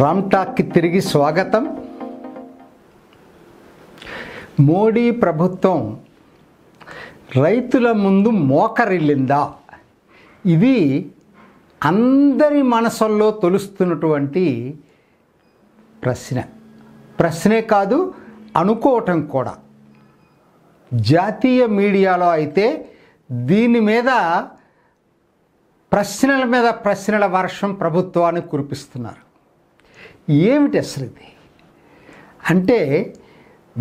రామ్ టాక్కి తిరిగి స్వాగతం మోడీ ప్రభుత్వం రైతుల ముందు మోకరిల్లిందా ఇది అందరి మనసుల్లో తొలుస్తున్నటువంటి ప్రశ్న ప్రశ్నే కాదు అనుకోవటం కూడా జాతీయ మీడియాలో అయితే దీని మీద ప్రశ్నల మీద ప్రశ్నల వర్షం ప్రభుత్వాన్ని కురిపిస్తున్నారు ఏమిటి అసలు ఇది అంటే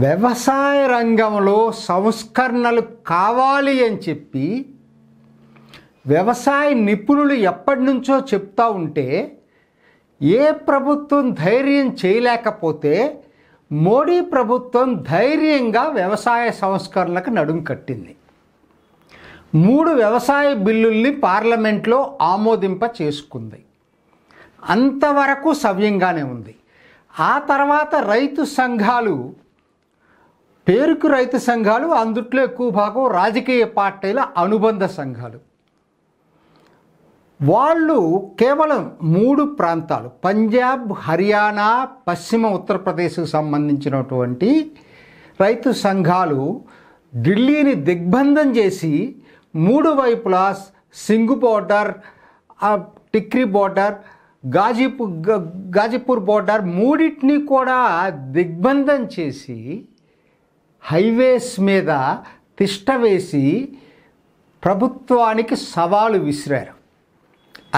వ్యవసాయ రంగంలో సంస్కరణలు కావాలి అని చెప్పి వ్యవసాయ నిపుణులు ఎప్పటి నుంచో చెప్తూ ఉంటే ఏ ప్రభుత్వం ధైర్యం చేయలేకపోతే మోడీ ప్రభుత్వం ధైర్యంగా వ్యవసాయ సంస్కరణలకు నడుం కట్టింది మూడు వ్యవసాయ బిల్లుల్ని పార్లమెంట్లో ఆమోదింప చేసుకుంది అంతవరకు సవ్యంగానే ఉంది ఆ తర్వాత రైతు సంఘాలు పేరుకు రైతు సంఘాలు అందుట్లో ఎక్కువ భాగం రాజకీయ పార్టీల అనుబంధ సంఘాలు వాళ్ళు కేవలం మూడు ప్రాంతాలు పంజాబ్ హర్యానా పశ్చిమ ఉత్తరప్రదేశ్కు సంబంధించినటువంటి రైతు సంఘాలు ఢిల్లీని దిగ్బంధం చేసి మూడు వైపులా Singhu border Tikri border Ghazipur Ghazipur border మూడింటిని కూడా దిగ్బంధం చేసి హైవేస్ మీద తిష్ట వేసి ప్రభుత్వానికి సవాలు విసిరారు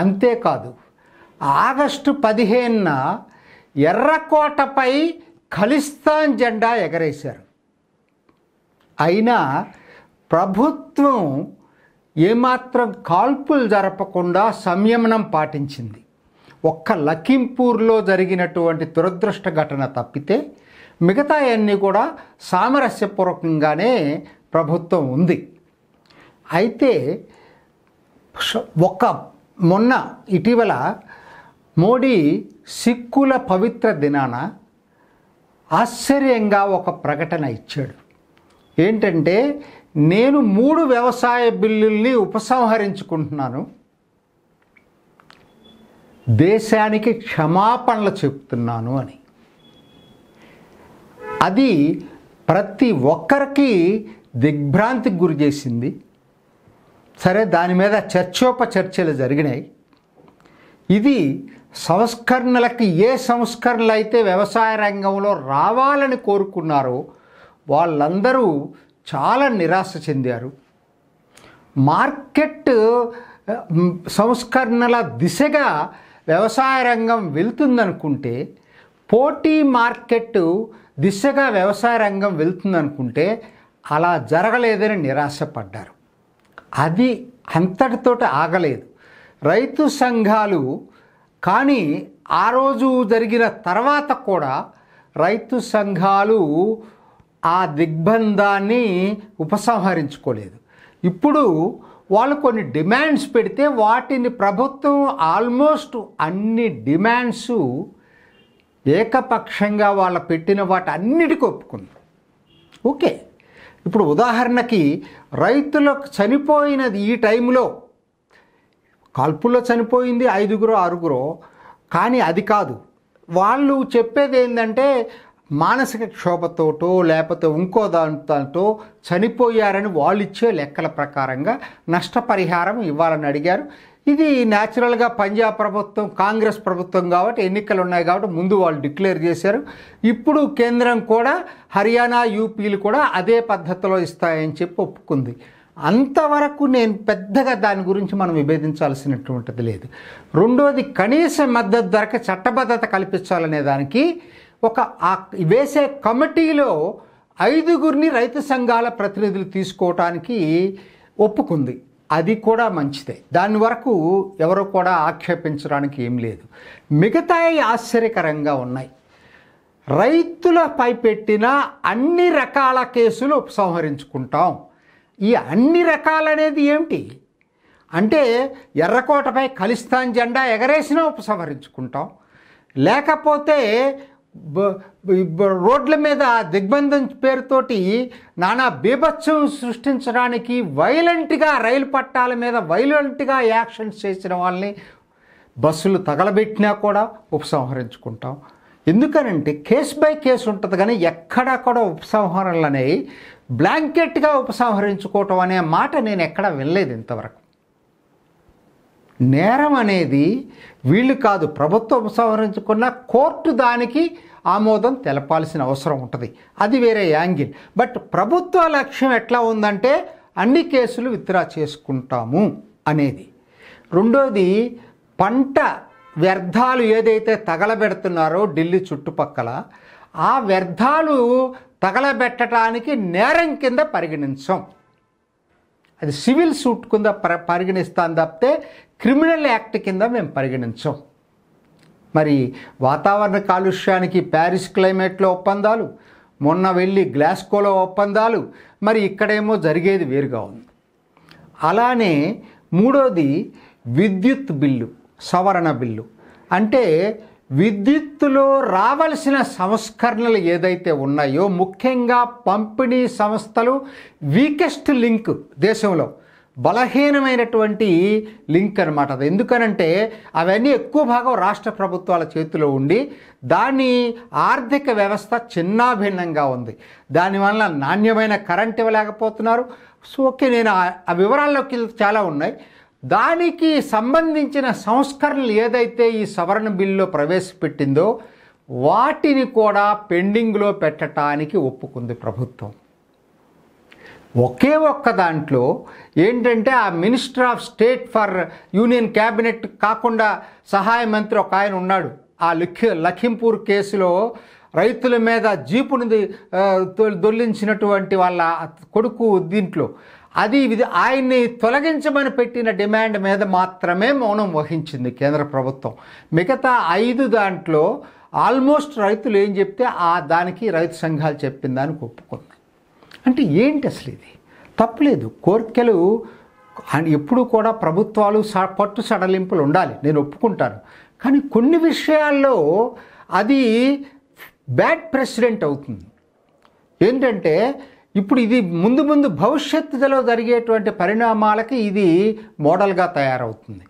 అంతేకాదు ఆగస్టు పదిహేనున ఎర్రకోటపై ఖలిస్తాన్ జెండా ఎగరేశారు అయినా ప్రభుత్వం ఏమాత్రం కాల్పులు జరపకుండా సంయమనం పాటించింది ఒక్క లఖింపూర్లో జరిగినటువంటి దురదృష్ట ఘటన తప్పితే మిగతా అన్నీ కూడా సామరస్యపూర్వకంగానే ప్రభుత్వం ఉంది అయితే ఒక్క మొన్న ఇటీవల మోడీ సిక్కుల పవిత్ర దినాన ఆశ్చర్యంగా ఒక ప్రకటన ఇచ్చాడు ఏంటంటే నేను మూడు వ్యవసాయ బిల్లుల్ని ఉపసంహరించుకుంటున్నాను దేశానికి క్షమాపణలు చెప్తున్నాను అని అది ప్రతి ఒక్కరికి దిగ్భ్రాంతికి గురి చేసింది సరే దాని మీద చర్చోపచర్చలు జరిగినాయి ఇది సంస్కరణలకి ఏ సంస్కరణలు అయితే వ్యవసాయ రంగంలో రావాలని కోరుకున్నారో వాళ్ళందరూ చాలా నిరాశ చెందారు మార్కెట్ సంస్కరణల దిశగా వ్యవసాయ రంగం వెళ్తుందనుకుంటే పోటీ మార్కెట్ దిశగా వ్యవసాయ రంగం వెళ్తుందనుకుంటే అలా జరగలేదని నిరాశపడ్డారు అది అంతటితో ఆగలేదు రైతు సంఘాలు కానీ ఆ రోజు జరిగిన తర్వాత కూడా రైతు సంఘాలు ఆ దిగ్బంధాన్ని ఉపసంహరించుకోలేదు ఇప్పుడు వాళ్ళు కొన్ని డిమాండ్స్ పెడితే వాటిని ప్రభుత్వం ఆల్మోస్ట్ అన్ని డిమాండ్స్ ఏకపక్షంగా వాళ్ళ పెట్టిన వాటి అన్నిటికీ ఒప్పుకుంది ఓకే ఇప్పుడు ఉదాహరణకి రైతులకు చనిపోయినది ఈ టైంలో కల్పులో చనిపోయింది ఐదుగురో ఆరుగురో కానీ అది కాదు వాళ్ళు చెప్పేది ఏంటంటే మానసిక క్షోభతోటో లేకపోతే ఇంకో దాంతో చనిపోయారని వాళ్ళు ఇచ్చే లెక్కల ప్రకారంగా నష్టపరిహారం ఇవ్వాలని అడిగారు ఇది న్యాచురల్గా పంజాబ్ ప్రభుత్వం కాంగ్రెస్ ప్రభుత్వం కాబట్టి ఎన్నికలు ఉన్నాయి కాబట్టి ముందు వాళ్ళు డిక్లేర్ చేశారు ఇప్పుడు కేంద్రం కూడా హర్యానా యూపీలు కూడా అదే పద్ధతిలో ఇస్తాయని చెప్పి ఒప్పుకుంది అంతవరకు నేను పెద్దగా దాని గురించి మనం విభేదించాల్సినటువంటిది లేదు రెండవది కనీస మద్దతు ధరకు చట్టబద్ధత కల్పించాలనే దానికి ఒక వేసే కమిటీలో ఐదుగురిని రైతు సంఘాల ప్రతినిధులు తీసుకోవటానికి ఒప్పుకుంది అది కూడా మంచిదే దాని వరకు ఎవరు కూడా ఆక్షేపించడానికి ఏం లేదు మిగతాయి ఆశ్చర్యకరంగా ఉన్నాయి రైతులపై పెట్టిన అన్ని రకాల కేసులు ఉపసంహరించుకుంటాం ఈ అన్ని రకాలనేది ఏమిటి అంటే ఎర్రకోటపై కలిస్తాన్ జెండా ఎగరేసినా ఉపసంహరించుకుంటాం లేకపోతే రోడ్ల మీద దిగ్బంధం పేరుతోటి నానా బీభత్సం సృష్టించడానికి వైలెంట్గా రైలు పట్టాల మీద వైలెంట్గా యాక్షన్స్ చేసిన వాళ్ళని బస్సులు తగలబెట్టినా కూడా ఉపసంహరించుకుంటాం ఎందుకనంటే కేస్ బై కేసు ఉంటుంది కానీ ఎక్కడా కూడా ఉపసంహరణలు అనేవి బ్లాంకెట్గా ఉపసంహరించుకోవటం అనే మాట నేను ఎక్కడా వినలేదు ఇంతవరకు నేరం అనేది వీళ్ళు కాదు ప్రభుత్వం సంహరించుకున్న కోర్టు దానికి ఆమోదం తెలపాల్సిన అవసరం ఉంటుంది అది వేరే యాంగిల్ బట్ ప్రభుత్వ లక్ష్యం ఎట్లా ఉందంటే అన్ని కేసులు విత్డ్రా చేసుకుంటాము అనేది రెండోది పంట వ్యర్థాలు ఏదైతే తగలబెడుతున్నారో ఢిల్లీ చుట్టుపక్కల ఆ వ్యర్థాలు తగలబెట్టడానికి నేరం కింద పరిగణించం అది సివిల్ సూట్ కింద పరిగణిస్తాను తప్పితే క్రిమినల్ యాక్ట్ కింద మేము పరిగణించాం మరి వాతావరణ కాలుష్యానికి ప్యారిస్ క్లైమేట్లో ఒప్పందాలు మొన్న వెళ్ళి గ్లాస్కోలో ఒప్పందాలు మరి ఇక్కడేమో జరిగేది వేరుగా ఉంది అలానే మూడోది విద్యుత్ బిల్లు సవరణ బిల్లు అంటే విద్యుత్తులో రావలసిన సంస్కరణలు ఏదైతే ఉన్నాయో ముఖ్యంగా పంపిణీ సంస్థలు వీకెస్ట్ లింక్ దేశంలో బలహీనమైనటువంటి లింక్ అనమాట అది ఎందుకనంటే అవన్నీ ఎక్కువ భాగం రాష్ట్ర ప్రభుత్వాల చేతిలో ఉండి దాని ఆర్థిక వ్యవస్థ చిన్నాభిన్నంగా ఉంది దానివల్ల నాణ్యమైన కరెంట్ ఇవ్వలేకపోతున్నారు సో ఓకే నేను ఆ వివరాల్లోకి చాలా ఉన్నాయి దానికి సంబంధించిన సంస్కరణలు ఏదైతే ఈ సవరణ బిల్లులో ప్రవేశపెట్టిందో వాటిని కూడా పెండింగ్లో పెట్టడానికి ఒప్పుకుంది ప్రభుత్వం ఒకే ఒక్క దాంట్లో ఏంటంటే ఆ minister of state for union cabinet కాకుండా సహాయ మంత్రి ఒక ఆయన ఉన్నాడు ఆ లిఖ్య లఖింపూర్ కేసులో రైతుల మీద జీపుని దొల్లించినటువంటి వాళ్ళ కొడుకు దీంట్లో అది ఇది ఆయన్ని తొలగించమని పెట్టిన డిమాండ్ మీద మాత్రమే మౌనం వహించింది కేంద్ర ప్రభుత్వం మిగతా ఐదు దాంట్లో ఆల్మోస్ట్ రైతులు ఏం చెప్తే ఆ దానికి రైతు సంఘాలు చెప్పిందని ఒప్పుకుంది అంటే ఏంటి అసలు ఇది తప్పులేదు కోరికలు ఎప్పుడు కూడా ప్రభుత్వాలు స పట్టు సడలింపులు ఉండాలి నేను ఒప్పుకుంటాను కానీ కొన్ని విషయాల్లో అది బ్యాడ్ ప్రెసిడెంట్ అవుతుంది ఏంటంటే ఇప్పుడు ఇది ముందు ముందు భవిష్యత్తులో జరిగేటువంటి పరిణామాలకి ఇది మోడల్గా తయారవుతుంది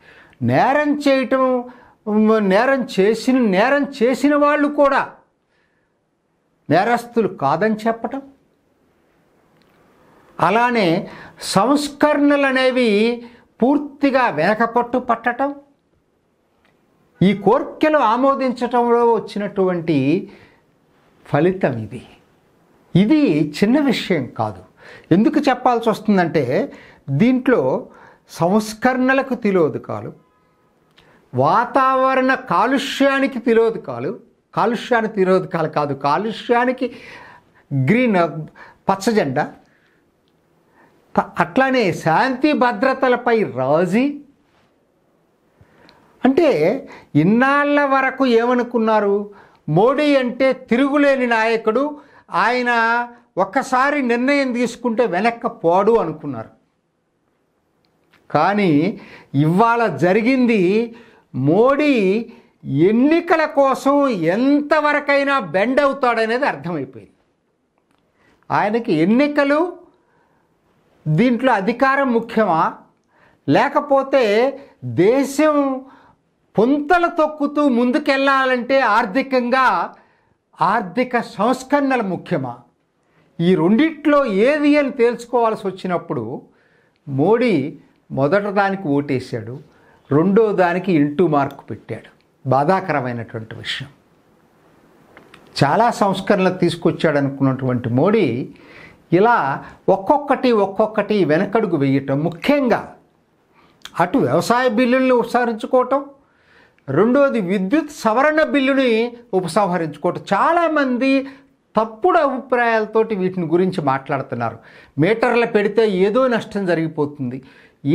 నేరం చేయటం నేరం చేసిన నేరం చేసిన వాళ్ళు కూడా నేరస్తులు కాదని చెప్పటం అలానే సంస్కరణలు అనేవి పూర్తిగా వేగపట్టు పట్టడం ఈ కోర్కెలు ఆమోదించటంలో వచ్చినటువంటి ఫలితం ఇది ఇది చిన్న విషయం కాదు ఎందుకు చెప్పాల్సి వస్తుందంటే దీంట్లో సంస్కరణలకు తిలోదకాలు వాతావరణ కాలుష్యానికి తిలోదకాలు కాలుష్యానికి తిరోధకాలు కాదు కాలుష్యానికి గ్రీన్ పచ్చజెండ అట్లానే శాంతి భద్రతలపై రాజీ అంటే ఇన్నాళ్ళ వరకు ఏమనుకున్నారు మోడీ అంటే తిరుగులేని నాయకుడు ఆయన ఒక్కసారి నిర్ణయం తీసుకుంటే వెనక్కపోడు అనుకున్నారు కానీ ఇవాళ జరిగింది మోడీ ఎన్నికల కోసం ఎంతవరకైనా బెండ్ అవుతాడనేది అర్థమైపోయింది ఆయనకి ఎన్నికలు దీంట్లో అధికారం ముఖ్యమా లేకపోతే దేశం పొంతలు తొక్కుతూ ముందుకెళ్ళాలంటే ఆర్థికంగా ఆర్థిక సంస్కరణలు ముఖ్యమా ఈ రెండిట్లో ఏది అని తేల్చుకోవాల్సి వచ్చినప్పుడు మోడీ మొదట దానికి ఓటేశాడు రెండో దానికి ఇంటూ మార్కు పెట్టాడు బాధాకరమైనటువంటి విషయం చాలా సంస్కరణలు తీసుకొచ్చాడు అనుకున్నటువంటి మోడీ ఇలా ఒక్కొక్కటి ఒక్కొక్కటి వెనకడుగు వేయటం ముఖ్యంగా అటు వ్యవసాయ బిల్లుల్ని ఉపసంహరించుకోవటం రెండోది విద్యుత్ సవరణ బిల్లుని ఉపసంహరించుకోవటం చాలామంది తప్పుడు అభిప్రాయాలతోటి వీటిని గురించి మాట్లాడుతున్నారు మీటర్లు పెడితే ఏదో నష్టం జరిగిపోతుంది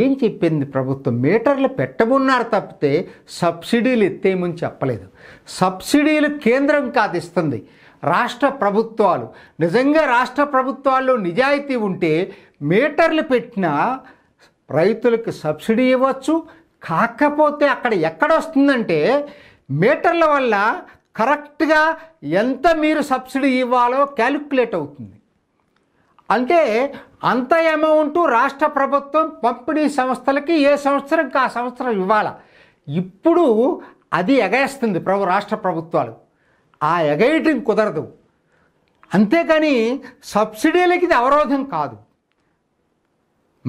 ఏం చెప్పింది ప్రభుత్వం మీటర్లు పెట్టమన్నారు తప్పితే సబ్సిడీలు ఎత్తేయమని చెప్పలేదు సబ్సిడీలు కేంద్రం కాదు ఇస్తుంది రాష్ట్ర ప్రభుత్వాలు నిజంగా రాష్ట్ర ప్రభుత్వాల్లో నిజాయితీ ఉంటే మీటర్లు పెట్టినా రైతులకు సబ్సిడీ ఇవ్వచ్చు కాకపోతే అక్కడ ఎక్కడ వస్తుందంటే మీటర్ల వల్ల కరెక్ట్గా ఎంత మీరు సబ్సిడీ ఇవ్వాలో క్యాలిక్యులేట్ అవుతుంది అంటే అంత అమౌంట్ రాష్ట్ర ప్రభుత్వం పంపిణీ సంస్థలకి ఏ సంవత్సరం ఆ సంవత్సరం ఇవ్వాలా ఇప్పుడు అది ఎగేస్తుంది ప్రభు రాష్ట్ర ప్రభుత్వాలు ఆ ఎగయటం కుదరదు అంతేకాని సబ్సిడీలకి ఇది అవరోధం కాదు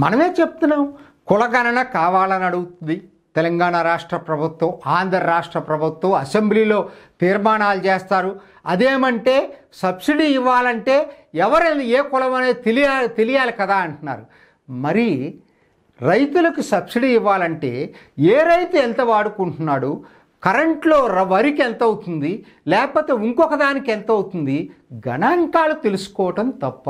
మనమే చెప్తున్నాం కులగణన కావాలని అడుగుతుంది తెలంగాణ రాష్ట్ర ప్రభుత్వం ఆంధ్ర రాష్ట్ర ప్రభుత్వం అసెంబ్లీలో తీర్మానాలు చేస్తారు అదేమంటే సబ్సిడీ ఇవ్వాలంటే ఎవరైనా ఏ కులం అనేది తెలియ తెలియాలి కదా అంటున్నారు మరి రైతులకు సబ్సిడీ ఇవ్వాలంటే ఏ రైతు ఎంత వాడుకుంటున్నాడు కరెంట్లో వరికి ఎంత అవుతుంది లేకపోతే ఇంకొక దానికి ఎంత అవుతుంది గణాంకాలు తెలుసుకోవటం తప్ప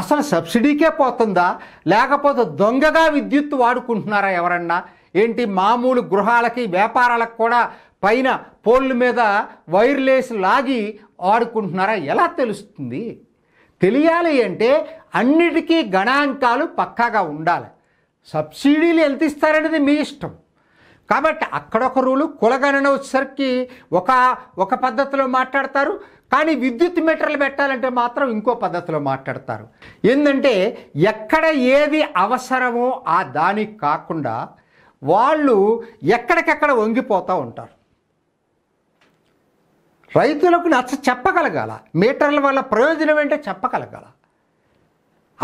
అసలు సబ్సిడీకే పోతుందా లేకపోతే దొంగగా విద్యుత్ వాడుకుంటున్నారా ఎవరన్నా ఏంటి మామూలు గృహాలకి వ్యాపారాలకు కూడా పైన పోళ్ళ మీద వైర్లెస్ లాగి వాడుకుంటున్నారా ఎలా తెలుస్తుంది తెలియాలి అంటే అన్నిటికీ గణాంకాలు పక్కాగా ఉండాలి సబ్సిడీలు ఎంత ఇస్తారనేది మీ ఇష్టం కాబట్టి అక్కడ ఒక రూలు కులగణన వచ్చేసరికి ఒక ఒక పద్ధతిలో మాట్లాడతారు కానీ విద్యుత్ మీటర్లు పెట్టాలంటే మాత్రం ఇంకో పద్ధతిలో మాట్లాడతారు ఏంటంటే ఎక్కడ ఏది అవసరమో ఆ దానికి కాకుండా వాళ్ళు ఎక్కడికెక్కడ వంగిపోతూ ఉంటారు రైతులకు నచ్చ చెప్పగలగాల మీటర్ల వల్ల ప్రయోజనం ఏంటో చెప్పగలగాల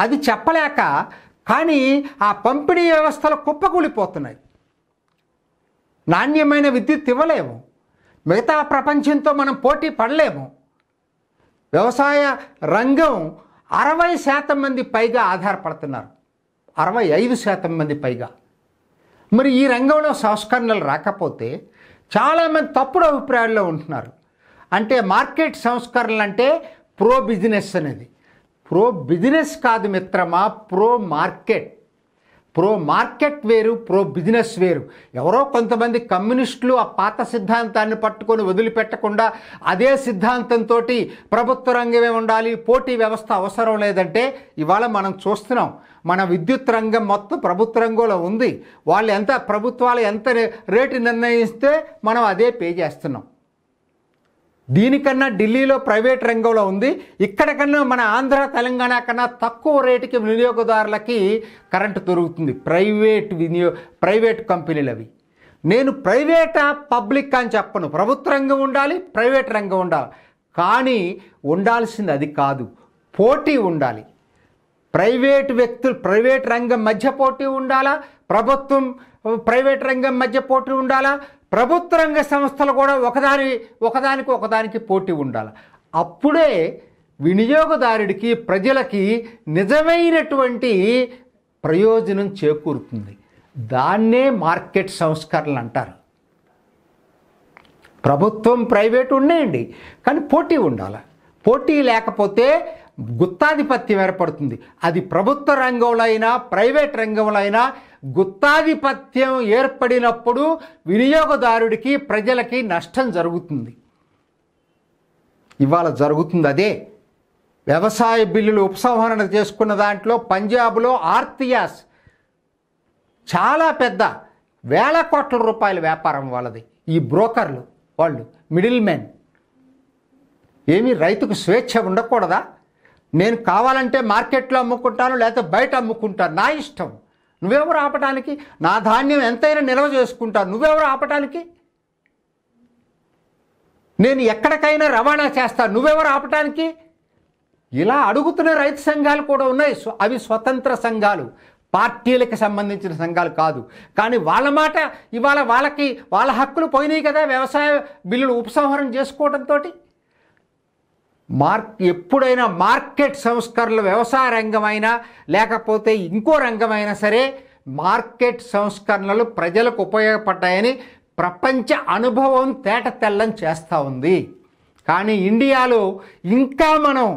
అది చెప్పలేక కానీ ఆ పంపిణీ వ్యవస్థలు కుప్పకూలిపోతున్నాయి నాణ్యమైన విద్యుత్ ఇవ్వలేము మిగతా ప్రపంచంతో మనం పోటీ పడలేము వ్యవసాయ రంగం అరవై శాతం మంది పైగా ఆధారపడుతున్నారు అరవై ఐదు శాతం మంది పైగా మరి ఈ రంగంలో సంస్కరణలు రాకపోతే చాలామంది తప్పుడు అభిప్రాయాల్లో ఉంటున్నారు అంటే మార్కెట్ సంస్కరణలు అంటే ప్రో బిజినెస్ అనేది ప్రో బిజినెస్ కాదు మిత్రమా ప్రో మార్కెట్ ప్రో మార్కెట్ వేరు ప్రో బిజినెస్ వేరు ఎవరో కొంతమంది కమ్యూనిస్టులు ఆ పాత సిద్ధాంతాన్ని పట్టుకొని వదిలిపెట్టకుండా అదే సిద్ధాంతంతో ప్రభుత్వ రంగమే ఉండాలి పోటీ వ్యవస్థ అవసరం లేదంటే ఇవాళ మనం చూస్తున్నాం మన విద్యుత్ రంగం మొత్తం ప్రభుత్వ రంగంలో ఉంది వాళ్ళు ఎంత ప్రభుత్వాలు ఎంత రేటు నిర్ణయిస్తే మనం అదే పే చేస్తున్నాం దీనికన్నా ఢిల్లీలో ప్రైవేట్ రంగంలో ఉంది ఇక్కడ కన్నా మన ఆంధ్ర తెలంగాణ కన్నా తక్కువ రేటుకి వినియోగదారులకి కరెంటు దొరుకుతుంది ప్రైవేట్ వినియో ప్రైవేట్ కంపెనీలవి నేను ప్రైవేటా పబ్లిక్ అని చెప్పను ప్రభుత్వ రంగం ఉండాలి ప్రైవేట్ రంగం ఉండాలి కానీ ఉండాల్సింది అది కాదు పోటీ ఉండాలి ప్రైవేట్ వ్యక్తులు ప్రైవేట్ రంగం మధ్య పోటీ ఉండాలా ప్రభుత్వం ప్రైవేట్ రంగం మధ్య పోటీ ఉండాలా ప్రభుత్వ రంగ సంస్థలు కూడా ఒకదాని ఒకదానికి ఒకదానికి పోటీ ఉండాలి అప్పుడే వినియోగదారుడికి ప్రజలకి నిజమైనటువంటి ప్రయోజనం చేకూరుతుంది దాన్నే మార్కెట్ సంస్కరణలు అంటారు ప్రభుత్వం ప్రైవేటు ఉన్నాయండి కానీ పోటీ ఉండాలి పోటీ లేకపోతే గుత్తాధిపత్యం ఏర్పడుతుంది అది ప్రభుత్వ రంగంలో అయినా ప్రైవేట్ రంగంలో అయినా గుత్తాధిపత్యం ఏర్పడినప్పుడు వినియోగదారుడికి ప్రజలకి నష్టం జరుగుతుంది ఇవాళ జరుగుతుంది అదే వ్యవసాయ బిల్లులు ఉపసంహరణ చేసుకున్న దాంట్లో పంజాబ్లో ఆర్తియాస్ చాలా పెద్ద వేల కోట్ల రూపాయల వ్యాపారం వాళ్ళది ఈ బ్రోకర్లు వాళ్ళు మిడిల్ మెన్ ఏమీ రైతుకు స్వేచ్ఛ ఉండకూడదా నేను కావాలంటే మార్కెట్లో అమ్ముకుంటాను లేకపోతే బయట అమ్ముకుంటాను నా ఇష్టం నువ్వెవరు ఆపటానికి నా ధాన్యం ఎంతైనా నిల్వ చేసుకుంటాను నువ్వెవరు ఆపటానికి నేను ఎక్కడికైనా రవాణా చేస్తాను నువ్వెవరు ఆపటానికి ఇలా అడుగుతున్న రైతు సంఘాలు కూడా ఉన్నాయి అవి స్వతంత్ర సంఘాలు పార్టీలకు సంబంధించిన సంఘాలు కాదు కానీ వాళ్ళ మాట ఇవాళ వాళ్ళకి వాళ్ళ హక్కులు పోయినాయి కదా వ్యవసాయ బిల్లులు ఉపసంహరణ చేసుకోవడంతో మార్క్ ఎప్పుడైనా మార్కెట్ సంస్కరణలు వ్యవసాయ రంగమైనా లేకపోతే ఇంకో రంగమైనా సరే మార్కెట్ సంస్కరణలు ప్రజలకు ఉపయోగపడ్డాయని ప్రపంచ అనుభవం తేట తెల్లం చేస్తూ ఉంది కానీ ఇండియాలో ఇంకా మనం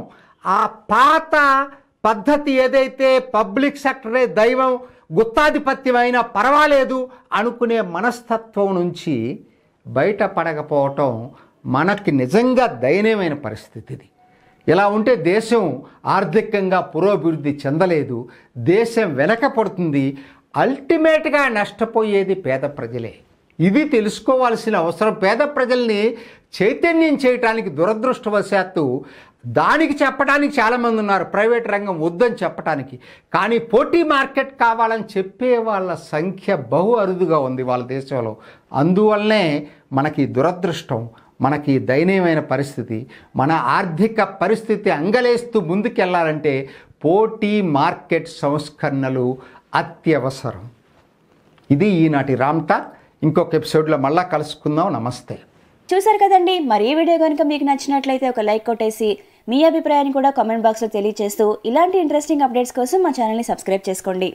ఆ పాత పద్ధతి ఏదైతే పబ్లిక్ సెక్టరే దైవం గుత్తాధిపత్యమైనా పర్వాలేదు అనుకునే మనస్తత్వం నుంచి బయటపడకపోవటం మనకి నిజంగా దయనీయమైన పరిస్థితి ఇది ఇలా ఉంటే దేశం ఆర్థికంగా పురోభివృద్ధి చెందలేదు దేశం వెనకపడుతుంది అల్టిమేట్గా నష్టపోయేది పేద ప్రజలే ఇది తెలుసుకోవాల్సిన అవసరం పేద ప్రజల్ని చైతన్యం చేయటానికి దురదృష్టవశాత్తు దానికి చెప్పడానికి చాలామంది ఉన్నారు ప్రైవేట్ రంగం వద్దని చెప్పడానికి కానీ పోటీ మార్కెట్ కావాలని చెప్పే వాళ్ళ సంఖ్య బహు అరుదుగా ఉంది వాళ్ళ దేశంలో అందువల్లనే మనకి దురదృష్టం మనకి దయనీయమైన పరిస్థితి మన ఆర్థిక పరిస్థితి అంగలేస్తూ ముందుకెళ్ళాలంటే పోటీ మార్కెట్ సంస్కరణలు అత్యవసరం ఇది ఈనాటి రామ్టా ఇంకొక ఎపిసోడ్లో మళ్ళా కలుసుకుందాం నమస్తే చూసారు కదండి మరి ఈ వీడియో కనుక మీకు నచ్చినట్లయితే ఒక లైక్ కొట్టేసి మీ అభిప్రాయాన్ని కూడా కామెంట్ బాక్స్లో తెలియజేస్తూ ఇలాంటి ఇంట్రెస్టింగ్ అప్డేట్స్ కోసం మా ఛానల్ని సబ్స్క్రైబ్ చేసుకోండి